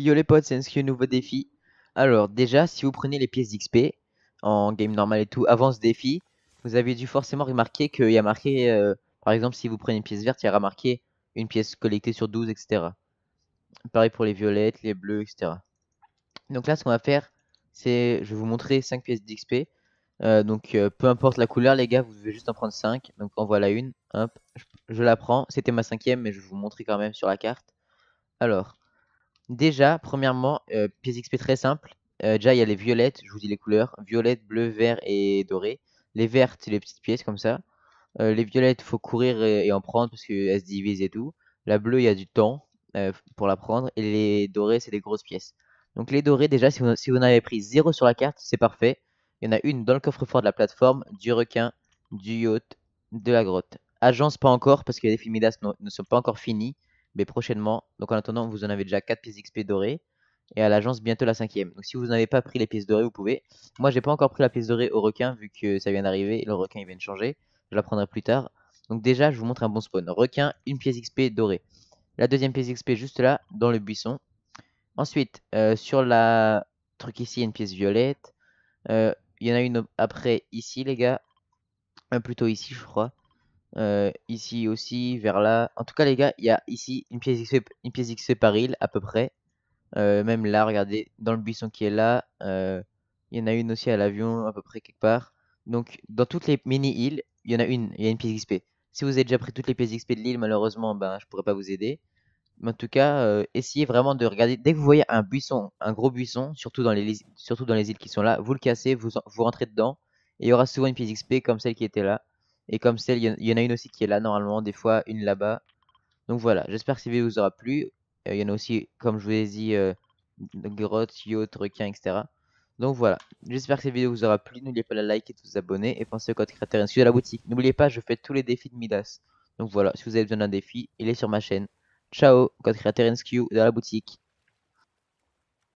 Yo les potes, c'est un nouveau défi. Alors déjà, si vous prenez les pièces d'XP, en game normal et tout, avant ce défi, vous avez dû forcément remarquer qu'il y a marqué, euh, par exemple si vous prenez une pièce verte, il y aura marqué une pièce collectée sur 12, etc. Pareil pour les violettes, les bleus, etc. Donc là, ce qu'on va faire, c'est, je vais vous montrer 5 pièces d'XP. Euh, donc euh, peu importe la couleur les gars, vous devez juste en prendre 5. Donc en voilà une, hop, je, je la prends. C'était ma cinquième mais je vais vous montrer quand même sur la carte. Alors, Déjà, premièrement, euh, pièces XP très simple. Euh, déjà, il y a les violettes, je vous dis les couleurs. Violettes, bleu, vert et doré. Les vertes, c'est les petites pièces comme ça. Euh, les violettes, faut courir et, en prendre parce qu'elles se divisent et tout. La bleue, il y a du temps pour la prendre. Et les dorées, c'est des grosses pièces. Donc les dorées, déjà, si vous, en avez pris zéro sur la carte, c'est parfait. Il y en a une dans le coffre-fort de la plateforme, du requin, du yacht, de la grotte. Agence, pas encore, parce que les midas ne sont pas encore finis prochainement. Donc en attendant, vous en avez déjà 4 pièces XP dorées. Et à l'agence, bientôt la cinquième. Donc si vous n'avez pas pris les pièces dorées, vous pouvez. Moi, j'ai pas encore pris la pièce dorée au requin, vu que ça vient d'arriver. Le requin, il vient de changer. Je la prendrai plus tard. Donc déjà, je vous montre un bon spawn. Requin, une pièce XP dorée. La deuxième pièce XP juste là, dans le buisson. Ensuite, euh, sur la truc ici, une pièce violette. Euh, il y en a une après ici, les gars. Un euh, plutôt ici, je crois. Euh, ici aussi, vers là. En tout cas, les gars, il y a ici une pièce XP, une pièce XP par île, à peu près. Euh, même là, regardez, dans le buisson qui est là, euh, il y en a une aussi à l'avion, à peu près quelque part. Donc, dans toutes les mini-îles, il y en a une, il y a une pièce XP. Si vous avez déjà pris toutes les pièces XP de l'île, malheureusement, ben, je pourrais pas vous aider. Mais en tout cas, essayez vraiment de regarder. Dès que vous voyez un buisson, un gros buisson, surtout dans les, surtout dans les îles qui sont là, vous le cassez, vous, vous rentrez dedans. Et il y aura souvent une pièce XP comme celle qui était là. Et comme celle, il y, en a une aussi qui est là normalement, des fois une là-bas. Donc voilà, j'espère que cette vidéo vous aura plu. Euh, il y en a aussi, comme je vous ai dit, euh, grottes, yachts, requins, etc. Donc voilà, j'espère que cette vidéo vous aura plu. N'oubliez pas de liker et de vous abonner. Et pensez au code créateur issu de la boutique. N'oubliez pas, je fais tous les défis de Midas. Donc voilà, si vous avez besoin d'un défi, il est sur ma chaîne. Ciao, code créateur skew de la boutique.